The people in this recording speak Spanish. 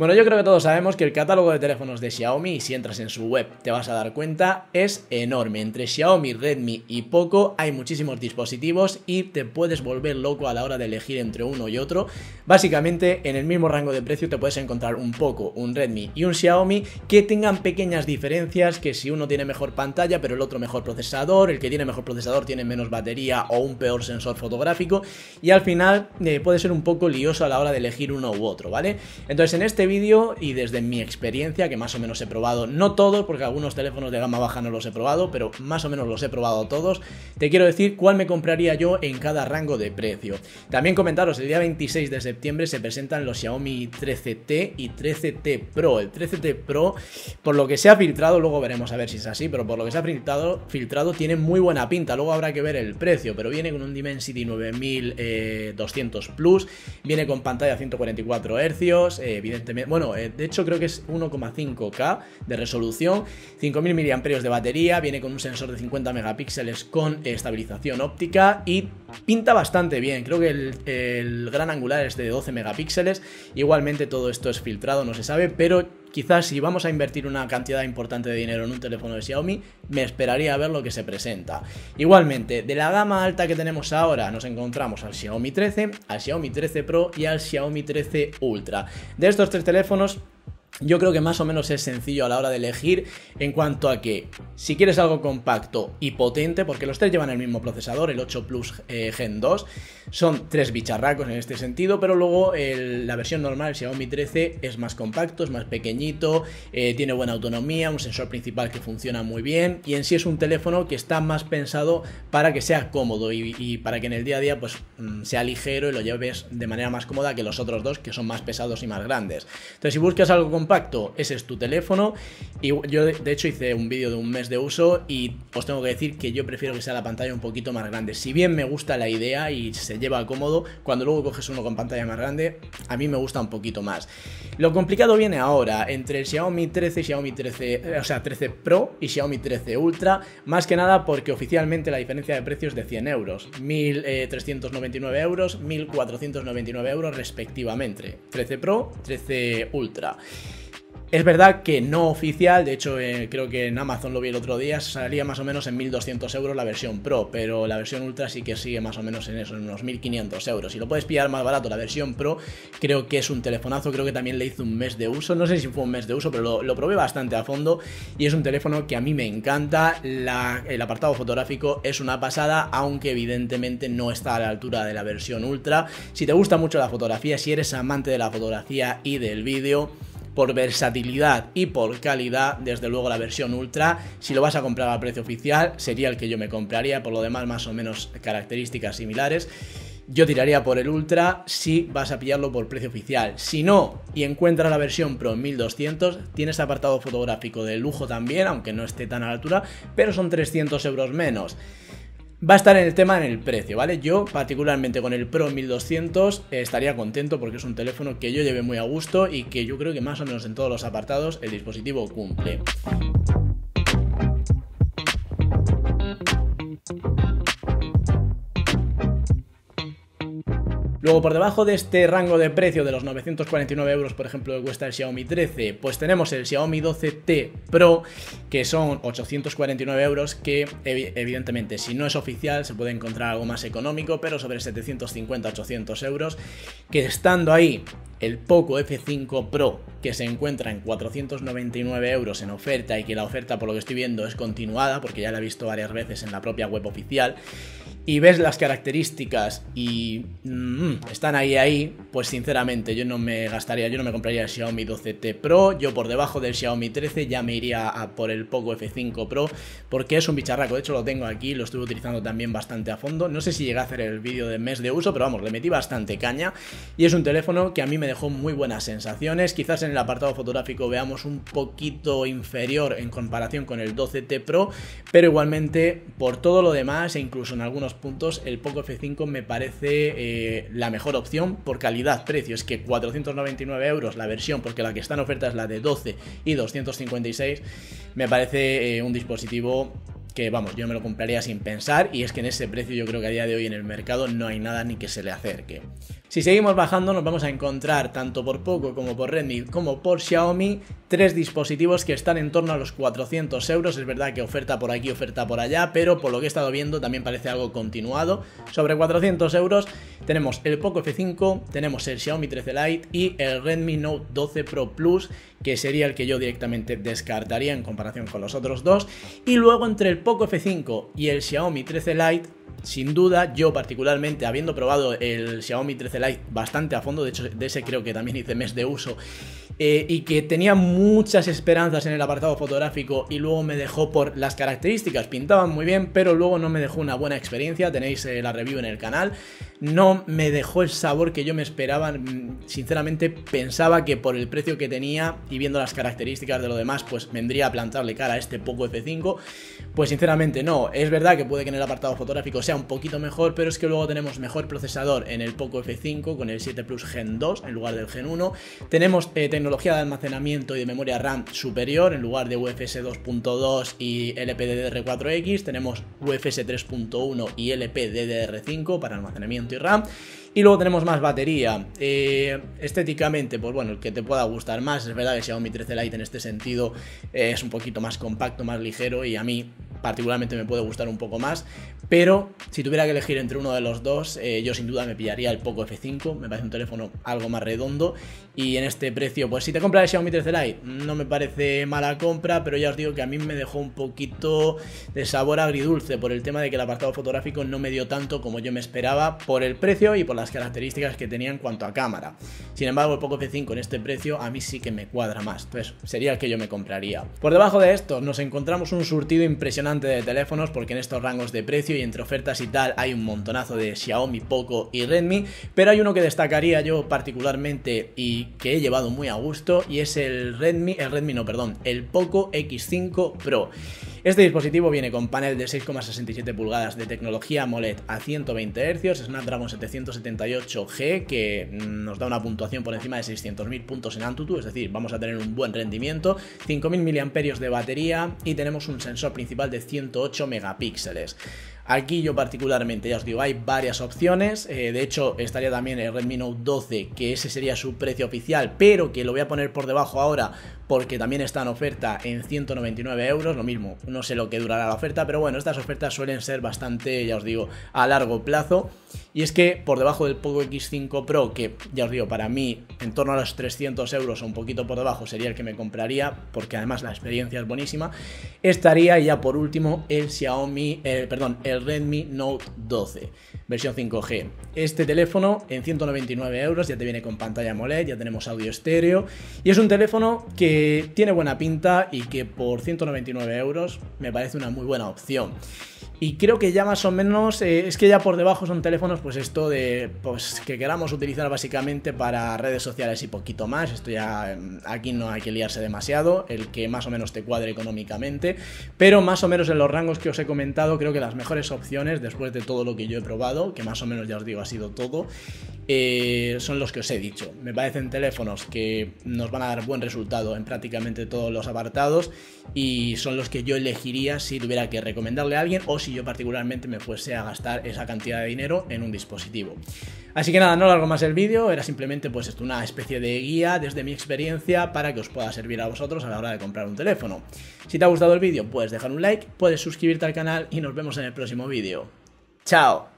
Bueno, yo creo que todos sabemos que el catálogo de teléfonos de Xiaomi, si entras en su web te vas a dar cuenta, es enorme. Entre Xiaomi, Redmi y Poco hay muchísimos dispositivos y te puedes volver loco a la hora de elegir entre uno y otro. Básicamente, en el mismo rango de precio te puedes encontrar un Poco, un Redmi y un Xiaomi que tengan pequeñas diferencias, que si uno tiene mejor pantalla pero el otro mejor procesador, el que tiene mejor procesador tiene menos batería o un peor sensor fotográfico y al final eh, puede ser un poco lioso a la hora de elegir uno u otro, ¿vale? Entonces en este vídeo y desde mi experiencia, que más o menos he probado, no todos, porque algunos teléfonos de gama baja no los he probado, pero más o menos los he probado todos, te quiero decir cuál me compraría yo en cada rango de precio. También comentaros, el día 26 de septiembre se presentan los Xiaomi 13T y 13T Pro. El 13T Pro, por lo que se ha filtrado, luego veremos a ver si es así, pero por lo que se ha filtrado, filtrado tiene muy buena pinta, luego habrá que ver el precio, pero viene con un Dimensity 9200 eh, Plus, viene con pantalla 144 Hz, eh, evidentemente bueno, eh, de hecho creo que es 1,5K de resolución, 5000 mAh de batería, viene con un sensor de 50 megapíxeles con estabilización óptica y pinta bastante bien. Creo que el, el gran angular es de 12 megapíxeles. Igualmente todo esto es filtrado, no se sabe, pero Quizás si vamos a invertir una cantidad importante de dinero en un teléfono de Xiaomi, me esperaría a ver lo que se presenta. Igualmente, de la gama alta que tenemos ahora, nos encontramos al Xiaomi 13, al Xiaomi 13 Pro y al Xiaomi 13 Ultra. De estos tres teléfonos, yo creo que más o menos es sencillo a la hora de elegir en cuanto a que si quieres algo compacto y potente, porque los tres llevan el mismo procesador, el 8 Plus eh, Gen 2, son tres bicharracos en este sentido, pero luego la versión normal, el Xiaomi 13, es más compacto, es más pequeñito, eh, tiene buena autonomía, un sensor principal que funciona muy bien y en sí es un teléfono que está más pensado para que sea cómodo y, para que en el día a día pues mm, sea ligero y lo lleves de manera más cómoda que los otros dos que son más pesados y más grandes. Entonces si buscas algo compacto, ese es tu teléfono. Y yo, de hecho, hice un vídeo de un mes de uso y os tengo que decir que yo prefiero que sea la pantalla un poquito más grande. Si bien me gusta la idea y se lleva cómodo, cuando luego coges uno con pantalla más grande, a mí me gusta un poquito más. Lo complicado viene ahora, entre el Xiaomi 13 Xiaomi 13, eh, o sea, 13 Pro y Xiaomi 13 Ultra, más que nada porque oficialmente la diferencia de precios de 100 euros, 1.399 eh, euros, 1.499 euros respectivamente, 13 Pro, 13 Ultra. Es verdad que no oficial, de hecho eh, creo que en Amazon lo vi el otro día, salía más o menos en 1.200 euros la versión Pro, pero la versión Ultra sí que sigue más o menos en eso, en unos 1.500 euros. Si lo puedes pillar más barato, la versión Pro creo que es un telefonazo, creo que también le hice un mes de uso, no sé si fue un mes de uso, pero lo, probé bastante a fondo y es un teléfono que a mí me encanta, el apartado fotográfico es una pasada, aunque evidentemente no está a la altura de la versión Ultra. Si te gusta mucho la fotografía, si eres amante de la fotografía y del vídeo, por versatilidad y por calidad, desde luego la versión Ultra, si lo vas a comprar a precio oficial, sería el que yo me compraría, por lo demás más o menos características similares. Yo tiraría por el Ultra si vas a pillarlo por precio oficial. Si no, y encuentras la versión Pro 1200, tienes apartado fotográfico de lujo también, aunque no esté tan a la altura, pero son 300 euros menos va a estar en el tema en el precio, ¿vale? Yo particularmente con el Pro 1200 estaría contento porque es un teléfono que yo llevé muy a gusto y que yo creo que más o menos en todos los apartados el dispositivo cumple. Luego por debajo de este rango de precio de los 949 euros, por ejemplo, que cuesta el Xiaomi 13, pues tenemos el Xiaomi 12T Pro, que son 849 euros, que evidentemente si no es oficial se puede encontrar algo más económico, pero sobre 750-800 euros, que estando ahí el Poco F5 Pro, que se encuentra en 499 euros en oferta y que la oferta por lo que estoy viendo es continuada, porque ya la he visto varias veces en la propia web oficial, y ves las características y mm, están ahí ahí, pues sinceramente yo no me gastaría, yo no me compraría el Xiaomi 12T Pro, yo por debajo del Xiaomi 13 ya me iría a por el Poco F5 Pro porque es un bicharraco, de hecho lo tengo aquí, lo estuve utilizando también bastante a fondo, no sé si llegué a hacer el vídeo de mes de uso, pero vamos, le metí bastante caña y es un teléfono que a mí me dejó muy buenas sensaciones, quizás en el apartado fotográfico veamos un poquito inferior en comparación con el 12T Pro, pero igualmente por todo lo demás e incluso en algunos puntos, el Poco F5 me parece eh, la mejor opción por calidad-precio. Es que 499 euros la versión, porque la que está en oferta es la de 12 y 256, me parece eh, un dispositivo que vamos, yo me lo compraría sin pensar y es que en ese precio yo creo que a día de hoy en el mercado no hay nada ni que se le acerque. Si seguimos bajando nos vamos a encontrar tanto por Poco como por Redmi como por Xiaomi tres dispositivos que están en torno a los 400 euros. Es verdad que oferta por aquí, oferta por allá, pero por lo que he estado viendo también parece algo continuado. Sobre 400 euros tenemos el Poco F5, tenemos el Xiaomi 13 Lite y el Redmi Note 12 Pro Plus, que sería el que yo directamente descartaría en comparación con los otros dos. Y luego entre el Poco F5 y el Xiaomi 13 Lite, sin duda yo particularmente habiendo probado el Xiaomi 13 Light bastante a fondo, de hecho de ese creo que también hice mes de uso eh, y que tenía muchas esperanzas en el apartado fotográfico y luego me dejó por las características, pintaban muy bien, pero luego no me dejó una buena experiencia, tenéis eh, la review en el canal, no me dejó el sabor que yo me esperaba, mm, sinceramente pensaba que por el precio que tenía y viendo las características de lo demás, pues vendría a plantarle cara a este poco F5, pues sinceramente no, es verdad que puede que en el apartado fotográfico sea un poquito mejor, pero es que luego tenemos mejor procesador en el poco F5 con el 7 Plus Gen 2 en lugar del Gen 1, tenemos eh, tecnología tecnología de almacenamiento y de memoria RAM superior, en lugar de UFS 2.2 y LPDDR4X, tenemos UFS 3.1 y LPDDR5 para almacenamiento y RAM. Y luego tenemos más batería. Eh, estéticamente, pues bueno, el que te pueda gustar más. Es verdad que Xiaomi 13 Lite en este sentido es un poquito más compacto, más ligero y a mí particularmente me puede gustar un poco más, pero si tuviera que elegir entre uno de los dos, eh, yo sin duda me pillaría el Poco F5, me parece un teléfono algo más redondo y en este precio, pues si te compras el Xiaomi 13 Lite, no me parece mala compra, pero ya os digo que a mí me dejó un poquito de sabor agridulce por el tema de que el apartado fotográfico no me dio tanto como yo me esperaba por el precio y por las características que tenía en cuanto a cámara. Sin embargo, el Poco F5 en este precio a mí sí que me cuadra más, entonces sería el que yo me compraría. Por debajo de esto nos encontramos un surtido impresionante de teléfonos porque en estos rangos de precio y entre ofertas y tal hay un montonazo de Xiaomi, Poco y Redmi, pero hay uno que destacaría yo particularmente y que he llevado muy a gusto y es el Redmi, el Redmi no, perdón, el Poco X5 Pro. Este dispositivo viene con panel de 6,67 pulgadas de tecnología AMOLED a 120 Hz, Snapdragon 778G, que nos da una puntuación por encima de 600.000 puntos en Antutu, es decir, vamos a tener un buen rendimiento, 5.000 mAh de batería y tenemos un sensor principal de 108 megapíxeles. Aquí yo particularmente, ya os digo, hay varias opciones. Eh, de hecho, estaría también el Redmi Note 12, que ese sería su precio oficial, pero que lo voy a poner por debajo ahora porque también está en oferta en 199 euros, lo mismo, no sé lo que durará la oferta, pero bueno, estas ofertas suelen ser bastante, ya os digo, a largo plazo. Y es que por debajo del Poco X5 Pro, que ya os digo, para mí en torno a los 300 euros o un poquito por debajo sería el que me compraría, porque además la experiencia es buenísima, estaría ya por último el Xiaomi, eh, perdón, el Redmi Note 12, versión 5G. Este teléfono en 199 euros ya te viene con pantalla AMOLED, ya tenemos audio estéreo y es un teléfono que tiene buena pinta y que por 199 euros me parece una muy buena opción. Y creo que ya más o menos, eh, es que ya por debajo son teléfonos, pues esto de, pues que queramos utilizar básicamente para redes sociales y poquito más. Esto ya, mm, aquí no hay que liarse demasiado, el que más o menos te cuadre económicamente. Pero más o menos en los rangos que os he comentado, creo que las mejores opciones, después de todo lo que yo he probado, que más o menos ya os digo ha sido todo, eh, son los que os he dicho. Me parecen teléfonos que nos van a dar buen resultado en prácticamente todos los apartados y son los que yo elegiría si tuviera que recomendarle a alguien o si yo particularmente me fuese a gastar esa cantidad de dinero en un dispositivo. Así que nada, no largo más el vídeo, era simplemente pues esto, una especie de guía desde mi experiencia para que os pueda servir a vosotros a la hora de comprar un teléfono. Si te ha gustado el vídeo, puedes dejar un like, puedes suscribirte al canal y nos vemos en el próximo vídeo. ¡Chao!